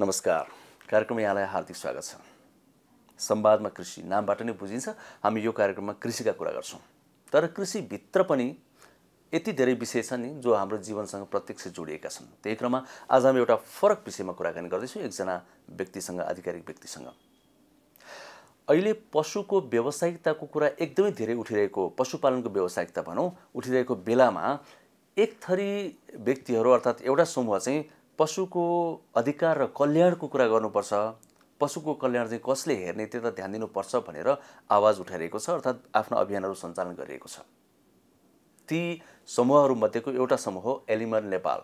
नमस्कार कार्यक्रममा यहाँलाई हार्दिक स्वागत छ संवादमा कृषि नामबाट नै बुझिन्छ हामी यो कार्यक्रममा कृषिका कुरा गर्छौँ तर कृषिभित्र पनि यति धेरै विषय छन् नि जो हाम्रो जीवनसँग प्रत्यक्ष जोडिएका छन् त्यही क्रममा आज हामी एउटा फरक विषयमा कुराकानी गर्दैछौँ एकजना व्यक्तिसँग आधिकारिक व्यक्तिसँग अहिले पशुको व्यावसायिकताको कुरा एकदमै धेरै उठिरहेको पशुपालनको व्यावसायिकता भनौँ उठिरहेको बेलामा एक थरी व्यक्तिहरू अर्थात् एउटा समूह चाहिँ पशुको अधिकार र कल्याणको कुरा गर्नुपर्छ पशुको कल्याण चाहिँ कसले हेर्ने त्यो त ध्यान दिनुपर्छ भनेर आवाज उठाइरहेको छ अर्थात् आफ्नो अभियानहरू सञ्चालन गरिएको छ ती समूहहरूमध्येको एउटा समूह हो एनिमल नेपाल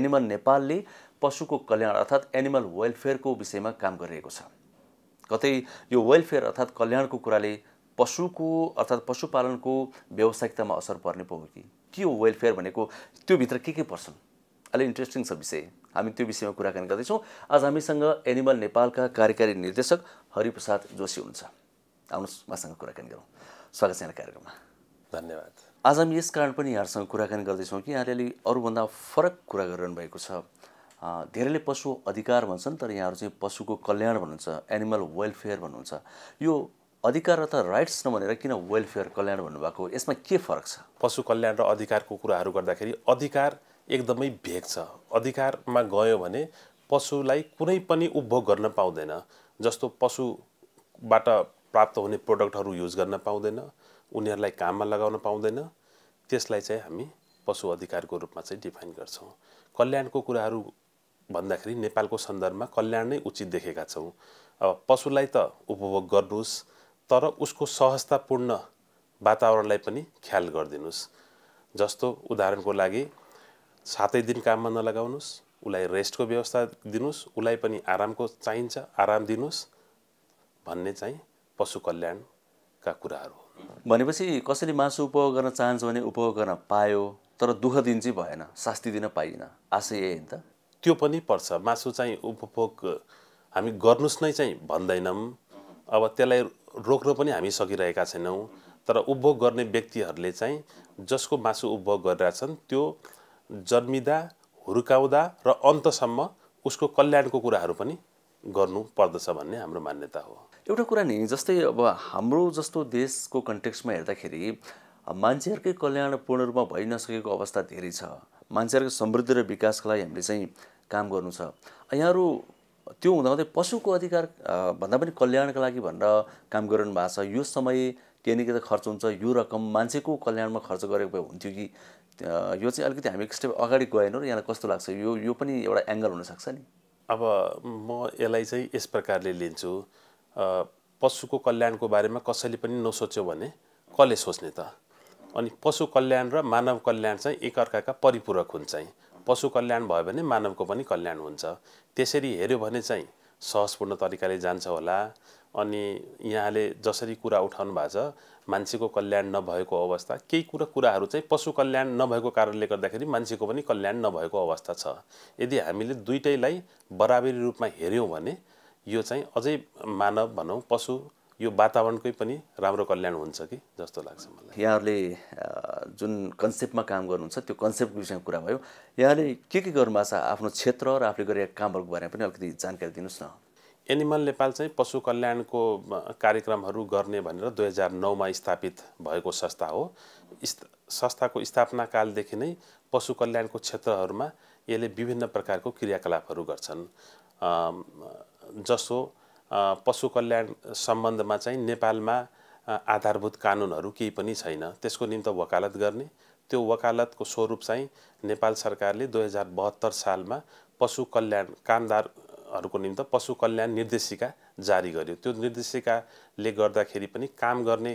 एनिमल नेपालले पशुको कल्याण अर्थात् एनिमल वेलफेयरको विषयमा काम गरिरहेको छ कतै यो वेलफेयर अर्थात् कल्याणको कुराले पशुको अर्थात् पशुपालनको व्यावसायिकतामा असर पर्ने पो हो कि के हो वेलफेयर भनेको त्योभित्र के के पर्छन् अलि इन्ट्रेस्टिङ छ विषय हामी त्यो विषयमा कुराकानी गर्दैछौँ आज हामीसँग एनिमल नेपालका कार्यकारी निर्देशक हरिप्रसाद जोशी हुनुहुन्छ आउनुहोस् उहाँसँग कुराकानी गरौँ स्वागत छ कार्यक्रममा धन्यवाद आज हामी यस कारण पनि यहाँहरूसँग कुराकानी गर्दैछौँ कि यहाँले अलि अरूभन्दा फरक कुरा गरिरहनु भएको छ धेरैले पशु अधिकार भन्छन् तर यहाँहरू चाहिँ पशुको कल्याण भन्नुहुन्छ एनिमल वेलफेयर भन्नुहुन्छ यो अधिकार त राइट्स नभनेर किन वेलफेयर कल्याण भन्नुभएको यसमा के फरक छ पशु कल्याण र अधिकारको कुराहरू गर्दाखेरि अधिकार एकदमै भेग छ अधिकारमा गयो भने पशुलाई कुनै पनि उपभोग गर्न पाउँदैन जस्तो पशुबाट प्राप्त हुने प्रोडक्टहरू युज गर्न पाउँदैन उनीहरूलाई काममा लगाउन पाउँदैन त्यसलाई चाहिँ हामी पशु अधिकारको रूपमा चाहिँ डिफाइन गर्छौँ कल्याणको कुराहरू भन्दाखेरि नेपालको सन्दर्भमा कल्याण नै उचित देखेका छौँ अब पशुलाई त उपभोग गर्नुहोस् तर उसको सहजतापूर्ण वातावरणलाई पनि ख्याल गरिदिनुहोस् जस्तो उदाहरणको लागि सातै दिन काममा नलगाउनुहोस् उसलाई रेस्टको व्यवस्था दिनुहोस् उसलाई पनि आरामको चाहिन्छ आराम दिनुहोस् भन्ने चाहिँ पशु कल्याणका कुराहरू भनेपछि कसैले मासु उपभोग गर्न चाहन्छ भने उपभोग गर्न पायो तर दुःख दिन चाहिँ भएन शास्ति दिन पाइएन आशय यही नि त त्यो पनि पर्छ मासु चाहिँ उपभोग हामी गर्नुहोस् नै चाहिँ भन्दैनौँ अब त्यसलाई रोक्न पनि हामी सकिरहेका छैनौँ तर उपभोग गर्ने व्यक्तिहरूले चाहिँ जसको मासु उपभोग गरिरहेछन् त्यो जन्मिँदा हुर्काउँदा र अन्तसम्म उसको कल्याणको कुराहरू पनि गर्नु पर्दछ भन्ने हाम्रो मान्यता हो एउटा कुरा नि जस्तै अब हाम्रो जस्तो देशको कन्टेक्स्टमा हेर्दाखेरि मान्छेहरूकै कल्याण पूर्ण रूपमा भइ नसकेको अवस्था धेरै छ मान्छेहरूको समृद्धि र विकासको लागि हामीले चाहिँ काम गर्नु छ यहाँहरू त्यो हुँदाहुँदै पशुको अधिकार भन्दा पनि कल्याणका लागि भनेर काम गरिरहनु भएको छ यो समय त्यहाँनिर त खर्च हुन्छ यो रकम मान्छेको कल्याणमा खर्च गरेको भए हुन्थ्यो कि यो चाहिँ अलिकति हामी एक स्टेप अगाडि गएनौँ र यहाँलाई कस्तो लाग्छ यो यो पनि एउटा एङ्गल हुनसक्छ नि अब म यसलाई चाहिँ यस प्रकारले लिन्छु पशुको कल्याणको बारेमा कसैले पनि नसोच्यो भने कसले सोच्ने त अनि पशु कल्याण र मानव कल्याण चाहिँ एकअर्काका परिपूरक चाहिँ पशु कल्याण भयो भने मानवको पनि कल्याण हुन्छ त्यसरी हेऱ्यो भने चाहिँ सहजपूर्ण तरिकाले जान्छ होला अनि यहाँले जसरी कुरा उठाउनु भएको छ मान्छेको कल्याण नभएको अवस्था केही कुरा कुराहरू चाहिँ पशु कल्याण नभएको कारणले गर्दाखेरि मान्छेको पनि कल्याण नभएको अवस्था छ यदि हामीले दुइटैलाई बराबरी रूपमा हेऱ्यौँ भने यो चाहिँ अझै मानव भनौँ पशु यो वातावरणकै पनि राम्रो कल्याण हुन्छ कि जस्तो लाग्छ मलाई यहाँहरूले जुन कन्सेप्टमा काम गर्नुहुन्छ त्यो कन्सेप्टको विषयमा कुरा भयो यहाँले के के गर्नु छ आफ्नो क्षेत्र र आफूले गरेका कामहरूको बारेमा पनि अलिकति जानकारी दिनुहोस् न एनिमल नेपाल चाहिँ पशु कल्याणको कार्यक्रमहरू गर्ने भनेर दुई हजार नौमा स्थापित भएको संस्था हो संस्थाको स्थापनाकालदेखि नै पशु कल्याणको क्षेत्रहरूमा यसले विभिन्न प्रकारको क्रियाकलापहरू गर्छन् जसो पशु कल्याण सम्बन्धमा चाहिँ नेपालमा आधारभूत कानुनहरू केही पनि छैन त्यसको निम्ति वकालत गर्ने त्यो वकालतको स्वरूप चाहिँ नेपाल सरकारले दुई हजार बहत्तर सालमा पशु कल्याण कामदार हरूको निम्ति पशु कल्याण निर्देशिका जारी गर्यो त्यो निर्देशिकाले गर्दाखेरि पनि काम गर्ने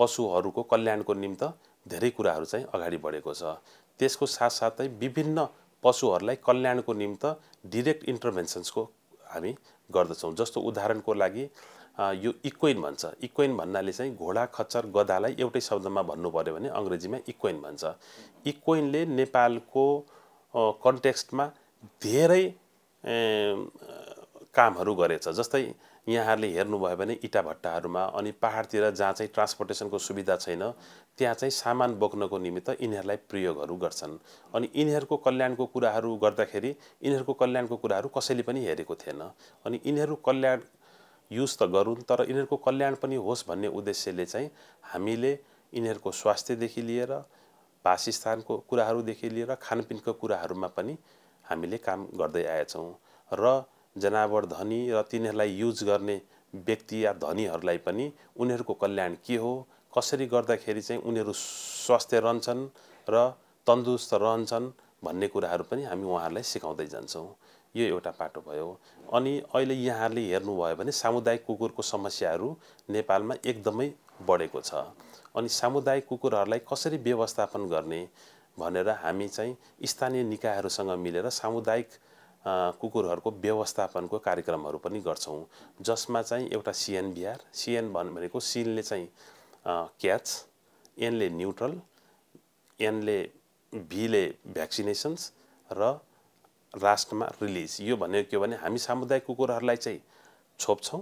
पशुहरूको कल्याणको निम्ति धेरै कुराहरू चाहिँ अगाडि बढेको छ त्यसको साथसाथै विभिन्न पशुहरूलाई कल्याणको निम्ति डिरेक्ट इन्टरभेन्सन्सको हामी गर्दछौँ जस्तो उदाहरणको लागि यो इक्वेन भन्छ इक्वेन भन्नाले चाहिँ घोडा खच्चर गदालाई एउटै शब्दमा भन्नु पऱ्यो भने अङ्ग्रेजीमा इक्वेन भन्छ इक्वेनले नेपालको कन्टेक्स्टमा धेरै कामहरू गरेछ जस्तै यहाँहरूले हेर्नुभयो भने इटा भट्टाहरूमा अनि पाहाडतिर जहाँ चाहिँ ट्रान्सपोर्टेसनको सुविधा छैन त्यहाँ चाहिँ सामान बोक्नको निमित्त यिनीहरूलाई प्रयोगहरू गर्छन् अनि यिनीहरूको कल्याणको कुराहरू गर्दाखेरि यिनीहरूको कल्याणको कुराहरू कसैले पनि हेरेको थिएन अनि यिनीहरू कल्याण युज त गरून् तर यिनीहरूको कल्याण पनि होस् भन्ने उद्देश्यले चाहिँ हामीले यिनीहरूको स्वास्थ्यदेखि लिएर बासस्थानको कुराहरूदेखि लिएर खानपिनको कुराहरूमा पनि हामीले काम गर्दै आएछौँ र जनावर धनी र तिनीहरूलाई युज गर्ने व्यक्ति या धनीहरूलाई पनि उनीहरूको कल्याण के हो कसरी गर्दाखेरि चाहिँ उनीहरू स्वास्थ्य रहन्छन् र तन्दुरुस्त रहन्छन् भन्ने कुराहरू पनि हामी उहाँहरूलाई सिकाउँदै जान्छौँ यो एउटा पाटो भयो अनि अहिले यहाँहरूले हेर्नुभयो भने सामुदायिक कुकुरको समस्याहरू नेपालमा एकदमै बढेको छ अनि सामुदायिक कुकुरहरूलाई कसरी व्यवस्थापन गर्ने भनेर हामी चाहिँ स्थानीय निकायहरूसँग मिलेर सामुदायिक कुकुरहरूको व्यवस्थापनको कार्यक्रमहरू पनि गर्छौँ जसमा चाहिँ एउटा सिएनबिआर सिएन भनेको सिनले चाहिँ क्याच एनले न्युट्रल एनले भीले भ्याक्सिनेसन्स र लास्टमा रिलिज यो भनेको के भने हामी सामुदायिक कुकुरहरूलाई चाहिँ छोप्छौँ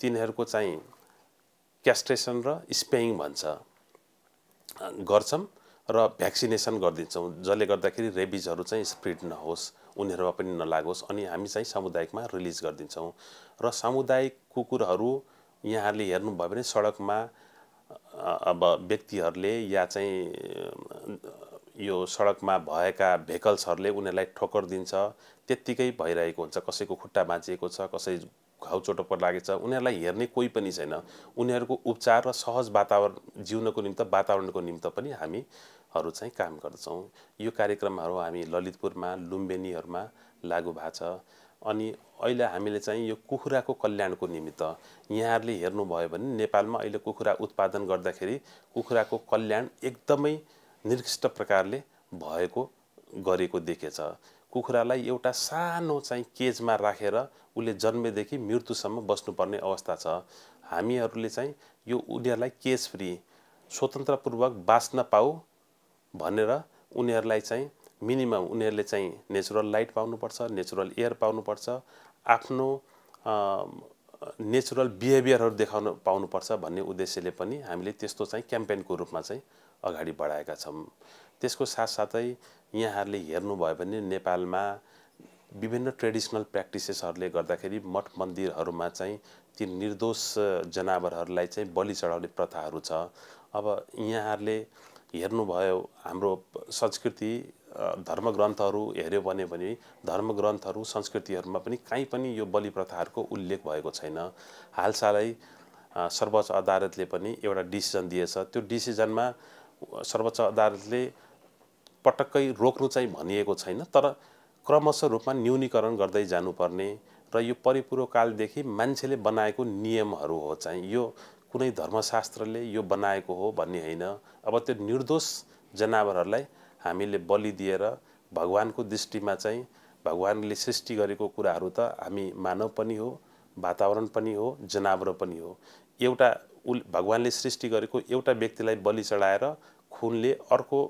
तिनीहरूको चाहिँ क्यास्ट्रेसन र स्पेइङ भन्छ गर्छौँ र भ्याक्सिनेसन गरिदिन्छौँ जसले गर्दाखेरि रेबिजहरू चाहिँ स्प्रिड नहोस् उनीहरूमा पनि नलागोस् अनि हामी चाहिँ सामुदायिकमा रिलिज गरिदिन्छौँ र सामुदायिक कुकुरहरू यहाँहरूले हेर्नुभयो भने सडकमा अब व्यक्तिहरूले या चाहिँ यो सडकमा भएका भेकल्सहरूले उनीहरूलाई ठोकर दिन्छ त्यत्तिकै भइरहेको हुन्छ कसैको खुट्टा बाँचिएको छ कसै लागेको छ उनीहरूलाई हेर्ने कोही पनि छैन उनीहरूको उपचार र सहज वातावरण जिउनको निम्ति वातावरणको निम्ति पनि हामीहरू चाहिँ काम गर्दछौँ यो कार्यक्रमहरू हामी ललितपुरमा लुम्बिनीहरूमा लागु भएको छ अनि अहिले हामीले चाहिँ यो कुखुराको कल्याणको निमित्त यहाँहरूले हेर्नुभयो भने नेपालमा अहिले कुखुरा उत्पादन गर्दाखेरि कुखुराको कल्याण एकदमै निकृष्ट प्रकारले भएको गरेको देखेछ कुखुरालाई एउटा सानो चाहिँ केजमा राखेर रा, उसले जन्मेदेखि मृत्युसम्म बस्नुपर्ने अवस्था छ हामीहरूले चाहिँ यो उनीहरूलाई केज फ्री स्वतन्त्रपूर्वक बाँच्न पाऊ भनेर उनीहरूलाई चाहिँ मिनिमम उनीहरूले चाहिँ नेचुरल लाइट पाउनुपर्छ नेचुरल एयर पाउनुपर्छ आफ्नो नेचुरल बिहेभियरहरू देखाउनु पाउनुपर्छ भन्ने उद्देश्यले पनि हामीले त्यस्तो चाहिँ क्याम्पेनको रूपमा चाहिँ अगाडि बढाएका छौँ त्यसको साथसाथै यहाँहरूले हेर्नुभयो भने नेपालमा विभिन्न ट्रेडिसनल प्र्याक्टिसेसहरूले गर्दाखेरि मठ मन्दिरहरूमा चाहिँ ती निर्दोष जनावरहरूलाई चाहिँ बलि चढाउने प्रथाहरू छ अब यहाँहरूले हेर्नुभयो हाम्रो संस्कृति धर्मग्रन्थहरू हेऱ्यो भने धर्म धर्मग्रन्थहरू संस्कृतिहरूमा पनि कहीँ पनि यो बलि प्रथाहरूको उल्लेख भएको छैन हालसालै सर्वोच्च अदालतले पनि एउटा डिसिजन दिएछ त्यो डिसिजनमा सर्वोच्च अदालतले पटक्कै रोक्नु चाहिँ भनिएको छैन तर क्रमशः रूपमा न्यूनीकरण गर्दै जानुपर्ने र यो परिपूर्वकालदेखि मान्छेले बनाएको नियमहरू हो चाहिँ यो कुनै धर्मशास्त्रले यो बनाएको हो भन्ने होइन अब त्यो निर्दोष जनावरहरूलाई हामीले बलि दिएर भगवानको दृष्टिमा चाहिँ भगवानले सृष्टि गरेको कुराहरू त हामी मानव पनि हो वातावरण पनि हो जनावर पनि हो एउटा उ भगवान्ले सृष्टि गरेको एउटा व्यक्तिलाई बलि चढाएर खुनले अर्को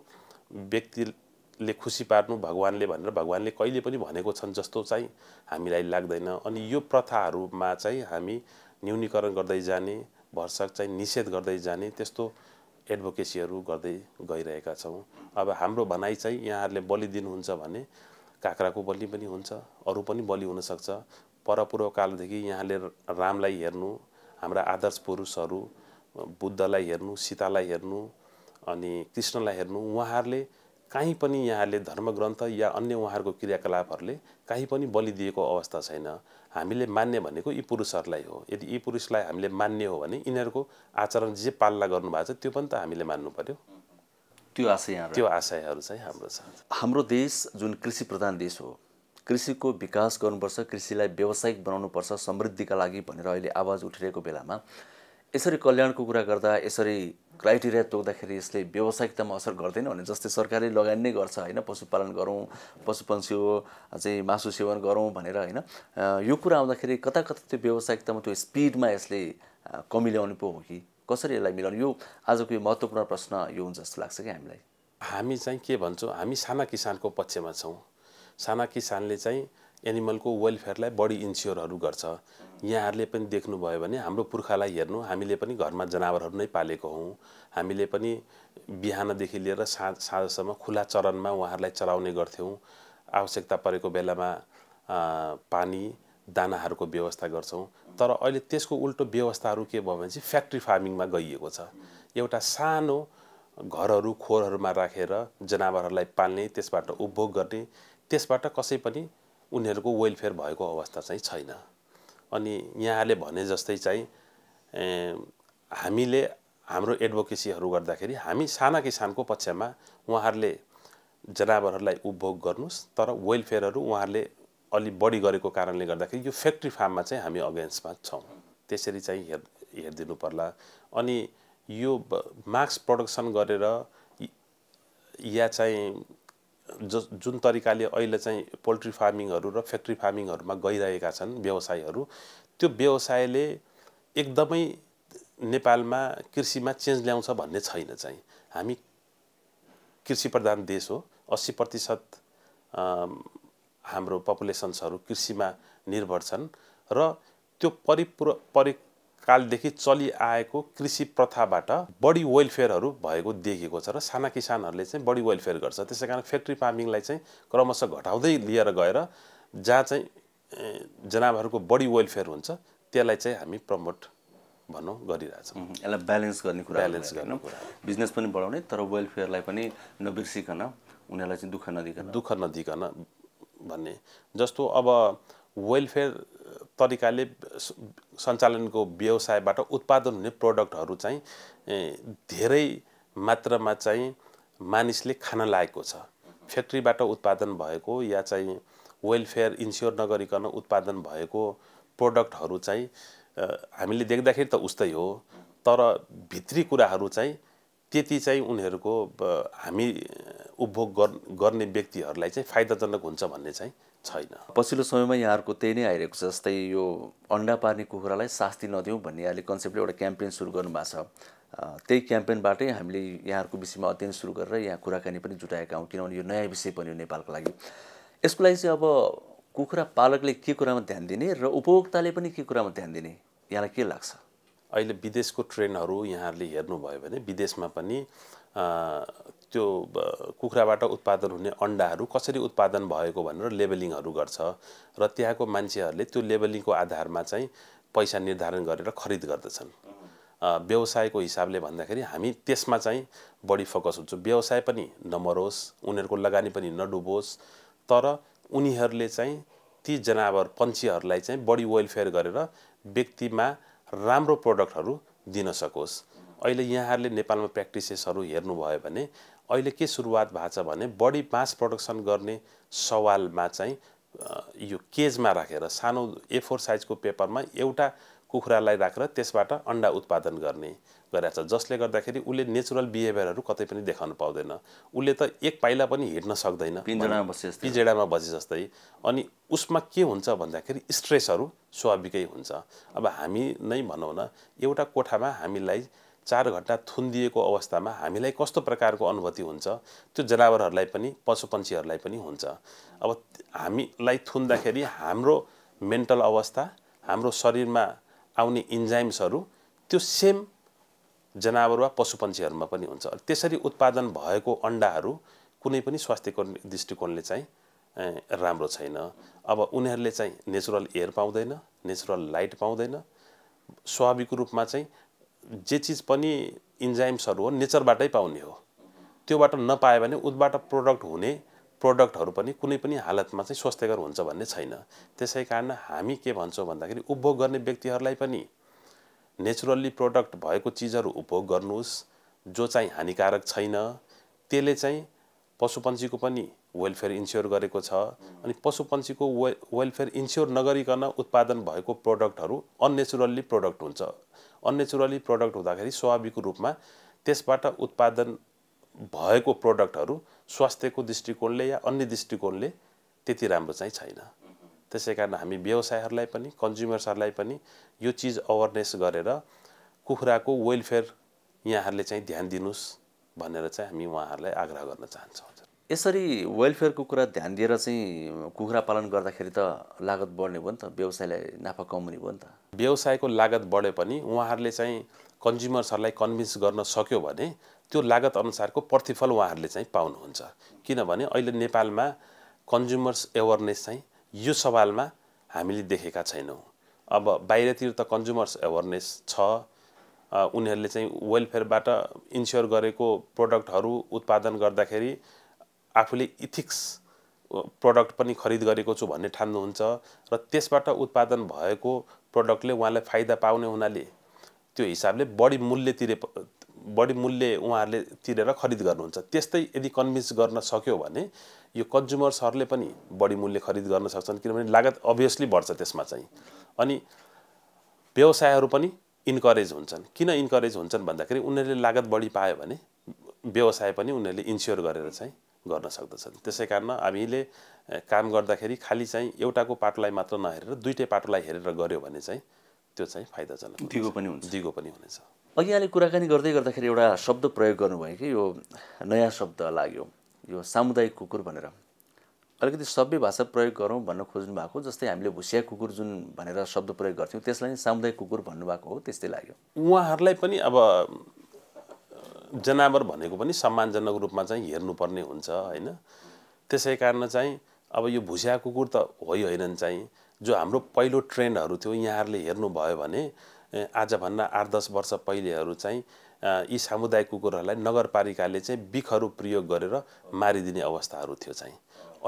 व्यक्तिले खुसी पार्नु भगवान्ले भनेर भगवान्ले कहिले पनि भनेको छन् जस्तो चाहिँ हामीलाई लाग्दैन अनि यो प्रथाहरूमा चाहिँ हामी न्यूनीकरण गर्दै जाने भरसक चाहिँ निषेध गर्दै जाने त्यस्तो एडभोकेसीहरू गर्दै गइरहेका छौँ अब हाम्रो भनाइ चाहिँ यहाँहरूले बलि दिनुहुन्छ भने काँक्राको बलि पनि हुन्छ अरू पनि बलि हुनसक्छ परपूर्वकालदेखि यहाँले रामलाई हेर्नु हाम्रा आदर्श पुरुषहरू बुद्धलाई हेर्नु सीतालाई हेर्नु अनि कृष्णलाई हेर्नु उहाँहरूले काहीँ पनि यहाँहरूले धर्मग्रन्थ या अन्य उहाँहरूको क्रियाकलापहरूले काहीँ पनि बलि दिएको अवस्था छैन हामीले मान्ने भनेको यी पुरुषहरूलाई हो यदि यी पुरुषलाई हामीले मान्ने हो भने यिनीहरूको आचरण जे पालना गर्नुभएको छ त्यो पनि त हामीले मान्नु पऱ्यो त्यो आशय त्यो आशयहरू चाहिँ हाम्रो छ हाम्रो देश जुन कृषि प्रधान देश हो कृषिको विकास गर्नुपर्छ कृषिलाई व्यावसायिक बनाउनुपर्छ समृद्धिका लागि भनेर अहिले आवाज उठिरहेको बेलामा यसरी कल्याणको कुरा गर्दा यसरी क्राइटेरिया तोक्दाखेरि यसले व्यावसायिकतामा असर गर्दैन भने जस्तै सरकारले लगानी नै गर्छ होइन पशुपालन गरौँ हो चाहिँ मासु सेवन गरौँ भनेर होइन यो कुरा आउँदाखेरि कता कता त्यो व्यवसायिकतामा त्यो स्पिडमा यसले कमी ल्याउनु पो हो कि कसरी यसलाई मिलाउनु यो आजको यो महत्त्वपूर्ण प्रश्न यो हुन्छ जस्तो लाग्छ कि हामीलाई हामी चाहिँ के भन्छौँ हामी साना किसानको पक्षमा छौँ साना किसानले चाहिँ एनिमलको वेलफेयरलाई बढी इन्स्योरहरू गर्छ यहाँहरूले पनि देख्नुभयो भने हाम्रो पुर्खालाई हेर्नु हामीले पनि घरमा जनावरहरू नै पालेको हौँ हामीले पनि बिहानदेखि लिएर साँझ साँझसम्म खुला चरणमा उहाँहरूलाई चराउने गर्थ्यौँ आवश्यकता परेको बेलामा पानी दानाहरूको व्यवस्था गर्छौँ तर अहिले त्यसको उल्टो व्यवस्थाहरू के भयो भने चाहिँ फ्याक्ट्री फार्मिङमा गइएको छ एउटा सानो घरहरू खोरहरूमा राखेर जनावरहरूलाई पाल्ने त्यसबाट उपभोग गर्ने त्यसबाट कसै पनि उनीहरूको वेलफेयर भएको अवस्था चाहिँ छैन अनि यहाँले भने जस्तै चाहिँ हामीले हाम्रो एडभोकेसीहरू गर्दाखेरि हामी साना किसानको पक्षमा उहाँहरूले जनावरहरूलाई उपभोग गर्नुहोस् तर वेलफेयरहरू उहाँहरूले अलि बढी गरेको कारणले गर्दाखेरि यो फ्याक्ट्री फार्ममा चाहिँ हामी अगेन्स्टमा छौँ त्यसरी चाहिँ हेर हेरिदिनु पर्ला अनि यो मास्क प्रडक्सन गरेर या चाहिँ जो जुन तरिकाले अहिले चाहिँ पोल्ट्री फार्मिङहरू र फ्याक्ट्री फार्मिङहरूमा गइरहेका छन् व्यवसायहरू त्यो व्यवसायले एकदमै नेपालमा कृषिमा चेन्ज ल्याउँछ भन्ने छैन चाहिँ हामी कृषि प्रधान देश हो अस्सी प्रतिशत हाम्रो पपुलेसन्सहरू कृषिमा निर्भर छन् र त्यो परिपूर परि कालदेखि चलिआएको कृषि प्रथाबाट बढी वेलफेयरहरू भएको देखेको छ र साना किसानहरूले चाहिँ बढी वेलफेयर गर्छ त्यसै कारण फ्याक्ट्री फार्मिङलाई चाहिँ क्रमशः घटाउँदै लिएर गएर जहाँ चाहिँ जनावरहरूको बढी वेलफेयर हुन्छ त्यसलाई चाहिँ हामी प्रमोट भनौँ गरिरहेछौँ यसलाई ब्यालेन्स गर्ने कुरा ब्यालेन्स गर्ने कुरा बिजनेस पनि बढाउने तर वेलफेयरलाई पनि नबिर्सिकन उनीहरूलाई चाहिँ दुःख नदिकन दुःख नदिकन भन्ने जस्तो अब वेलफेयर तरिकाले सञ्चालनको व्यवसायबाट उत्पादन हुने प्रडक्टहरू चाहिँ धेरै मात्रामा चाहिँ मानिसले खान लागेको छ फ्याक्ट्रीबाट उत्पादन भएको या चाहिँ वेलफेयर इन्स्योर नगरिकन उत्पादन भएको प्रडक्टहरू चाहिँ हामीले देख्दाखेरि त उस्तै हो तर भित्री कुराहरू चाहिँ त्यति चाहिँ उनीहरूको हामी उपभोग गर्ने व्यक्तिहरूलाई चाहिँ फाइदाजनक हुन्छ भन्ने चाहिँ छैन पछिल्लो समयमा यहाँहरूको त्यही नै आइरहेको छ जस्तै यो अन्डा पार्ने कुखुरालाई शास्ति नदिउँ भन्ने अहिले कन्सेप्टले एउटा क्याम्पेन सुरु गर्नुभएको छ त्यही क्याम्पेनबाटै हामीले यहाँहरूको विषयमा अध्ययन सुरु गरेर यहाँ कुराकानी पनि जुटाएका हौँ किनभने यो नयाँ विषय पनि हो नेपालको लागि यसको लागि चाहिँ अब कुखुरा पालकले के कुरामा ध्यान दिने र उपभोक्ताले पनि के कुरामा ध्यान दिने यहाँलाई के लाग्छ अहिले विदेशको ट्रेनहरू यहाँहरूले हेर्नुभयो भने विदेशमा पनि त्यो कुखुराबाट उत्पादन हुने अन्डाहरू कसरी उत्पादन भएको भनेर लेबलिङहरू गर्छ र त्यहाँको मान्छेहरूले त्यो लेबलिङको आधारमा चाहिँ पैसा निर्धारण गरेर खरिद गर्दछन् व्यवसायको हिसाबले भन्दाखेरि हामी त्यसमा चाहिँ बढी फोकस हुन्छौँ व्यवसाय पनि नमरोस् उनीहरूको लगानी पनि नडुबोस् तर उनीहरूले चाहिँ ती जनावर पन्छीहरूलाई चाहिँ बढी वेलफेयर गरेर व्यक्तिमा राम्रो प्रडक्टहरू दिन सकोस् अहिले यहाँहरूले नेपालमा प्र्याक्टिसेसहरू हेर्नुभयो भने अहिले के सुरुवात भएको छ भने बढी मास प्रडक्सन गर्ने सवालमा चाहिँ यो केजमा राखेर सानो ए फोर साइजको पेपरमा एउटा कुखुरालाई राखेर त्यसबाट अन्डा उत्पादन गर्ने गरेछ जसले गर्दाखेरि उसले नेचुरल बिहेभियरहरू कतै पनि देखाउनु पाउँदैन उसले त एक पाइला पनि हिँड्न सक्दैन पिजेडामा बसे जस्तै अनि उसमा के हुन्छ भन्दाखेरि स्ट्रेसहरू स्वाभाविकै हुन्छ अब हामी नै भनौँ न एउटा कोठामा हामीलाई चार घन्टा थुनिदिएको अवस्थामा हामीलाई कस्तो प्रकारको अनुभूति हुन्छ त्यो जनावरहरूलाई पनि पशु पनि हुन्छ अब हामीलाई थुन्दाखेरि हाम्रो मेन्टल अवस्था हाम्रो शरीरमा आउने इन्जाइम्सहरू त्यो सेम जनावर वा पशुपन्छीहरूमा पनि हुन्छ त्यसरी उत्पादन भएको अन्डाहरू कुनै पनि स्वास्थ्यको दृष्टिकोणले चाहिँ राम्रो छैन अब उनीहरूले चाहिँ नेचुरल एयर पाउँदैन नेचुरल लाइट पाउँदैन स्वाभाविक रूपमा चाहिँ जे चिज पनि इन्जाइम्सहरू हो नेचरबाटै पाउने हो त्योबाट नपायो भने उसबाट प्रोडक्ट हुने प्रडक्टहरू पनि कुनै पनि हालतमा चाहिँ स्वास्थ्यकर हुन्छ भन्ने छैन त्यसै कारण हामी के भन्छौँ भन्दाखेरि उपभोग गर्ने व्यक्तिहरूलाई पनि नेचुरल्ली प्रडक्ट भएको चिजहरू उपभोग गर्नुहोस् जो चाहिँ हानिकारक छैन त्यसले चाहिँ पशुपन्छीको पनि वेलफेयर इन्स्योर गरेको छ अनि पशुपन्छीको वे वेलफेयर इन्स्योर नगरिकन उत्पादन भएको प्रडक्टहरू अन्नेचुरल्ली प्रडक्ट हुन्छ अननेचुरल्ली प्रडक्ट हुँदाखेरि स्वाभाविक रूपमा त्यसबाट उत्पादन भएको प्रडक्टहरू स्वास्थ्यको दृष्टिकोणले या अन्य दृष्टिकोणले त्यति राम्रो चाहिँ छैन त्यसै कारण हामी व्यवसायहरूलाई पनि कन्ज्युमर्सहरूलाई पनि यो चिज अवेरनेस गरेर कुखुराको वेलफेयर यहाँहरूले चाहिँ ध्यान दिनुहोस् भनेर चाहिँ हामी उहाँहरूलाई आग्रह गर्न चाहन्छौँ यसरी वेलफेयरको कुरा ध्यान दिएर चाहिँ कुखुरा पालन गर्दाखेरि त लागत बढ्ने भयो नि त व्यवसायलाई नाफा कमाउने भयो नि त व्यवसायको लागत बढे पनि उहाँहरूले चाहिँ कन्ज्युमर्सहरूलाई कन्भिन्स गर्न सक्यो भने त्यो लागत अनुसारको प्रतिफल उहाँहरूले चाहिँ पाउनुहुन्छ किनभने अहिले नेपालमा कन्ज्युमर्स एवेरनेस चाहिँ यो सवालमा हामीले देखेका छैनौँ अब बाहिरतिर त कन्ज्युमर्स एवेरनेस छ उनीहरूले चाहिँ वेलफेयरबाट इन्स्योर गरेको प्रडक्टहरू उत्पादन गर्दाखेरि आफूले इथिक्स प्रडक्ट पनि खरिद गरेको छु भन्ने ठान्नुहुन्छ र त्यसबाट उत्पादन भएको प्रडक्टले उहाँलाई फाइदा पाउने हुनाले त्यो हिसाबले बढी मूल्य तिरे बढी मूल्य उहाँहरूले तिरेर खरिद गर्नुहुन्छ त्यस्तै यदि कन्भिन्स गर्न सक्यो भने यो कन्ज्युमर्सहरूले पनि बढी मूल्य खरिद गर्न सक्छन् किनभने लागत अभियसली बढ्छ त्यसमा चाहिँ अनि व्यवसायहरू पनि इन्करेज हुन्छन् किन इन्करेज हुन्छन् भन्दाखेरि उनीहरूले लागत बढी पायो भने व्यवसाय पनि उनीहरूले इन्स्योर गरेर चाहिँ गर्न सक्दछन् त्यसै कारण हामीले काम गर्दाखेरि खालि चाहिँ एउटाको पाटोलाई मात्र नहेरेर दुइटै पाटोलाई हेरेर गऱ्यो भने चाहिँ त्यो चाहिँ फाइदाजनक दिगो पनि हुन्छ दिगो पनि हुनेछ अघि यहाँले कुराकानी गर्दै गर्दाखेरि एउटा शब्द प्रयोग गर्नुभयो कि यो नयाँ शब्द लाग्यो यो सामुदायिक कुकुर भनेर अलिकति सभ्य भाषा प्रयोग गरौँ भन्न खोज्नु भएको जस्तै हामीले भुसिया कुकुर जुन भनेर शब्द प्रयोग गर्थ्यौँ त्यसलाई नै सामुदायिक कुकुर भन्नुभएको हो त्यस्तै लाग्यो उहाँहरूलाई पनि अब जनावर भनेको पनि सम्मानजनक रूपमा चाहिँ हेर्नुपर्ने हुन्छ होइन त्यसै कारण चाहिँ अब यो भुसिया कुकुर त होइन चाहिँ जो हाम्रो पहिलो ट्रेन्डहरू थियो यहाँहरूले हेर्नुभयो भने आजभन्दा आठ दस वर्ष पहिलेहरू चाहिँ यी सामुदायिक कुकुरहरूलाई नगरपालिकाले चाहिँ बिखहरू प्रयोग गरेर मारिदिने अवस्थाहरू थियो चाहिँ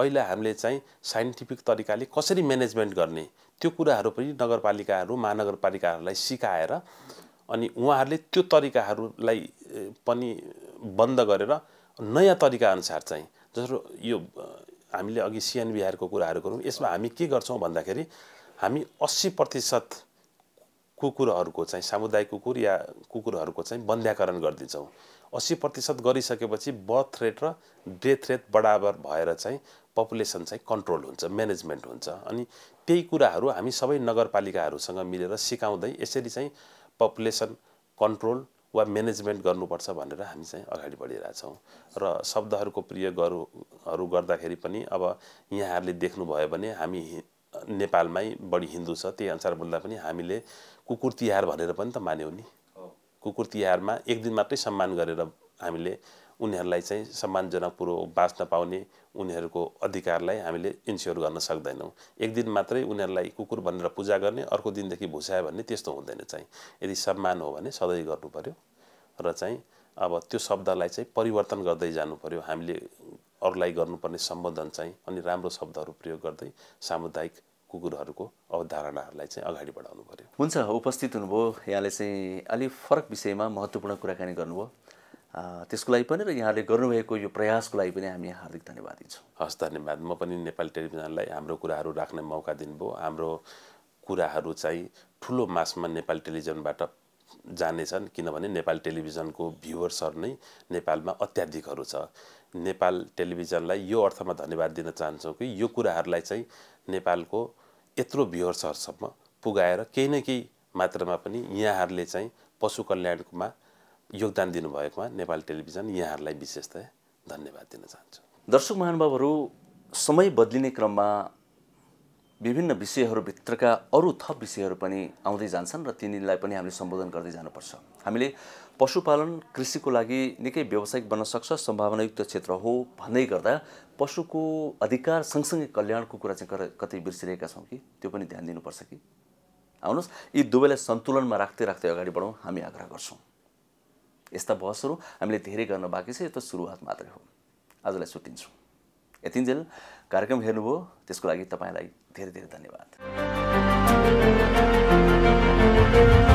अहिले हामीले चाहिँ साइन्टिफिक तरिकाले कसरी म्यानेजमेन्ट गर्ने त्यो कुराहरू पनि नगरपालिकाहरू महानगरपालिकाहरूलाई सिकाएर अनि उहाँहरूले त्यो तरिकाहरूलाई पनि बन्द गरेर नयाँ तरिकाअनुसार चाहिँ जस्तो यो हामीले अघि सिएनबिहारको कुराहरू गरौँ यसमा हामी के गर्छौँ भन्दाखेरि हामी अस्सी प्रतिशत कुकुरहरूको चाहिँ सामुदायिक कुकुर या कुकुरहरूको चाहिँ बन्ध्याकरण गरिदिन्छौँ अस्सी प्रतिशत गरिसकेपछि बर्थ रेट र डेथ रेट बराबर भएर चाहिँ पपुलेसन चाहिँ कन्ट्रोल हुन्छ म्यानेजमेन्ट हुन्छ अनि त्यही कुराहरू हामी सबै नगरपालिकाहरूसँग मिलेर सिकाउँदै यसरी चाहिँ पपुलेसन कन्ट्रोल वा म्यानेजमेन्ट गर्नुपर्छ भनेर हामी चाहिँ अगाडि बढिरहेछौँ र शब्दहरूको प्रयोगहरू गर्दाखेरि पनि अब यहाँहरूले देख्नुभयो भने हामी नेपालमै बढी हिन्दू छ त्यही अनुसार बोल्दा पनि हामीले कुकुर तिहार भनेर पनि त मान्यौँ नि कुकुर तिहारमा एक दिन मात्रै सम्मान गरेर हामीले उनीहरूलाई चाहिँ सम्मानजनक सम्मानजनकपूर्वक बाँच्न पाउने उनीहरूको अधिकारलाई हामीले इन्स्योर गर्न सक्दैनौँ एक दिन मात्रै उनीहरूलाई कुकुर भनेर पूजा गर्ने अर्को दिनदेखि भुसायो भन्ने त्यस्तो हुँदैन चाहिँ यदि सम्मान हो भने सधैँ गर्नु पऱ्यो र चाहिँ अब त्यो शब्दलाई चाहिँ परिवर्तन गर्दै जानु पऱ्यो हामीले अरूलाई गर्नुपर्ने सम्बोधन चाहिँ अनि राम्रो शब्दहरू प्रयोग गर्दै सामुदायिक कुकुरहरूको अवधारणाहरूलाई चाहिँ अगाडि बढाउनु पऱ्यो हुन्छ उपस्थित हुनुभयो यहाँले चाहिँ अलिक फरक विषयमा महत्त्वपूर्ण कुराकानी गर्नुभयो त्यसको लागि पनि र यहाँले गर्नुभएको यो प्रयासको लागि पनि हामी हार्दिक धन्यवाद दिन्छौँ हस् धन्यवाद म पनि नेपाली टेलिभिजनलाई हाम्रो कुराहरू राख्ने मौका दिनुभयो हाम्रो कुराहरू चाहिँ ठुलो मासमा नेपाली टेलिभिजनबाट जानेछन् किनभने नेपाल टेलिभिजनको भ्युवर्सहरू नै नेपालमा अत्याधिकहरू छ नेपाल टेलिभिजनलाई यो अर्थमा धन्यवाद दिन चाहन्छौँ कि यो कुराहरूलाई चाहिँ नेपालको यत्रो सहरसम्म पुगाएर केही न केही मात्रामा पनि यहाँहरूले चाहिँ पशु कल्याणमा योगदान दिनुभएकोमा नेपाल टेलिभिजन यहाँहरूलाई विशेषतया धन्यवाद दिन चाहन्छु दर्शक महानुभावहरू समय बदलिने क्रममा विभिन्न विषयहरूभित्रका अरू थप विषयहरू पनि आउँदै जान्छन् र तिनीलाई पनि हामीले सम्बोधन गर्दै जानुपर्छ हामीले पशुपालन कृषिको लागि निकै व्यावसायिक बन्न सक्छ सम्भावनायुक्त क्षेत्र हो भन्दै गर्दा पशुको अधिकार सँगसँगै कल्याणको कुरा चाहिँ कतै बिर्सिरहेका छौँ कि त्यो पनि ध्यान दिनुपर्छ कि आउनुहोस् यी दुवैलाई सन्तुलनमा राख्दै राख्दै अगाडि बढौँ हामी आग्रह गर्छौँ यस्ता बहसहरू हामीले धेरै गर्न बाँकी छ यो त सुरुवात मात्रै हो आजलाई सुटिन्छौँ यतिन्जेल कार्यक्रम हेर्नुभयो त्यसको लागि तपाईँलाई धेरै धेरै धन्यवाद